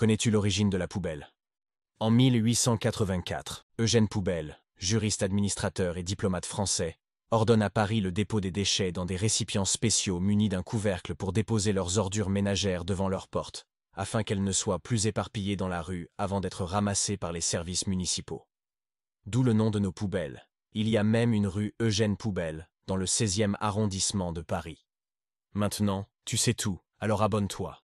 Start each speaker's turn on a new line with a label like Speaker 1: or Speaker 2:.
Speaker 1: Connais-tu l'origine de la poubelle En 1884, Eugène Poubelle, juriste administrateur et diplomate français, ordonne à Paris le dépôt des déchets dans des récipients spéciaux munis d'un couvercle pour déposer leurs ordures ménagères devant leurs portes, afin qu'elles ne soient plus éparpillées dans la rue avant d'être ramassées par les services municipaux. D'où le nom de nos poubelles. Il y a même une rue Eugène Poubelle, dans le 16e arrondissement de Paris. Maintenant, tu sais tout, alors abonne-toi.